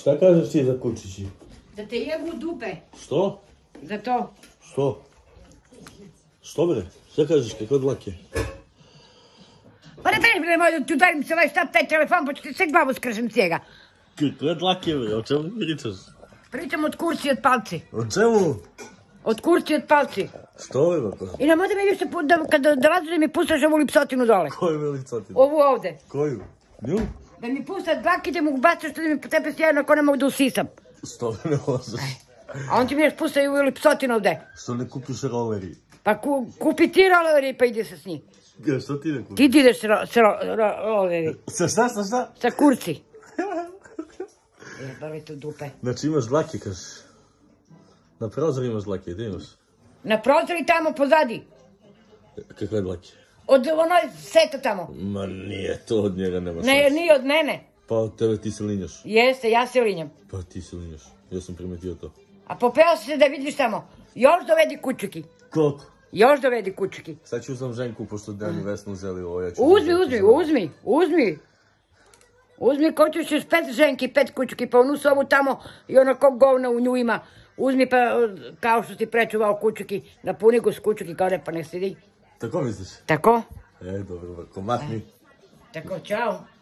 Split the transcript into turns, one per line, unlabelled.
Šta kažeš ti za kučići? Da te jebu dupe. Što? Za to. Što? Što bre? Šta kažeš kako dlake? Pa ne treba bre, moj, ti udarim se ovaj šta taj telefon, pa ću ti sve glavu skržem cijega. Kako dlake bre, o čemu pričaš? Pričam od kurci od palci. O čemu? Od kurci od palci. Što je pa? I nam ode mi više, kada dolazi da mi pustaš ovu lipsotinu dole. Koju lipsotinu? Ovu ovde. Koju? Nju? Da mi pustat dlaki da mu što da mi po tebe sjajno ako ne mogu da usisam. da ne ozaš. A on ti mi još pusta i uvijeli psotin ovde. Što ne kupiš roleri? Pa kupi ti roleri pa idi se s njim. što ti ne kupiš? Ti ideš s sa roleri. Sa šta, sa šta? Sa kurci. Jebali tu dupe. Znači imaš dlake, kažeš. Na prozor imaš dlake, gdje imaš? Na prozor i tamo pozadi. E, kakve dlake? Od onoj seta tamo. Ma nije, to od njega nema šanse. Ne, nije od mene. Pa od tebe ti se linjaš. Jeste, ja se linjam. Pa ti se linjaš, ja sam primetio to. A popeo si se da vidiš tamo. Još dovedi kućuki. Koliko? Još dovedi kućuki. Sad ću uzmem ženku, pošto Dan i Vesnu uzeli ovo. uzmi, uzmi, uzmi, uzmi. Uzmi ko ćeš pet ženki, pet kućuki, pa onu sobu tamo i ono kog govna u nju ima. Uzmi pa kao što si prečuvao kućuki, napuni go s kućuki kao pa ne sidi. Tako misliš? Tako. E, dobro, komat mi. Tako, čau.